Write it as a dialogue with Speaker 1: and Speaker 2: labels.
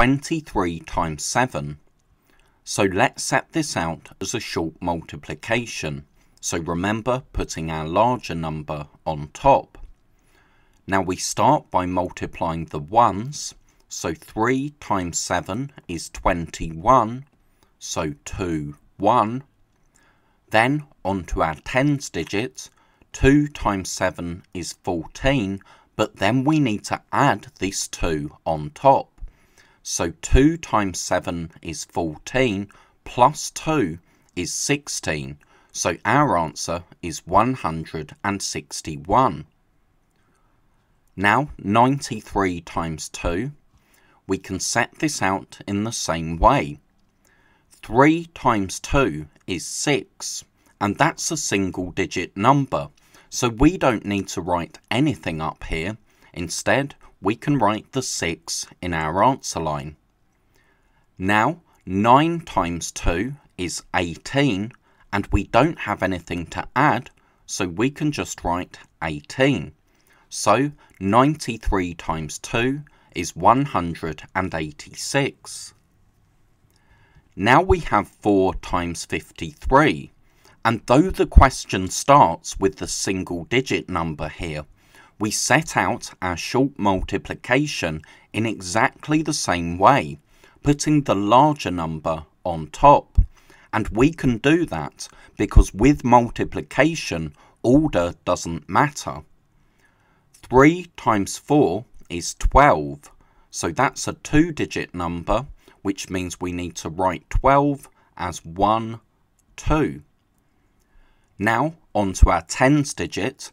Speaker 1: 23 times 7. So let's set this out as a short multiplication. So remember putting our larger number on top. Now we start by multiplying the 1s. So 3 times 7 is 21. So 2, 1. Then onto our tens digit. 2 times 7 is 14. But then we need to add this 2 on top. So 2 times 7 is 14, plus 2 is 16. So our answer is 161. Now 93 times 2, we can set this out in the same way. 3 times 2 is 6, and that's a single digit number, so we don't need to write anything up here. Instead, we can write the 6 in our answer line. Now, 9 times 2 is 18, and we don't have anything to add, so we can just write 18. So 93 times 2 is 186. Now we have 4 times 53, and though the question starts with the single digit number here, we set out our short multiplication in exactly the same way, putting the larger number on top. And we can do that because with multiplication, order doesn't matter. 3 times 4 is 12, so that's a two-digit number, which means we need to write 12 as 1, 2. Now, onto our tens digit,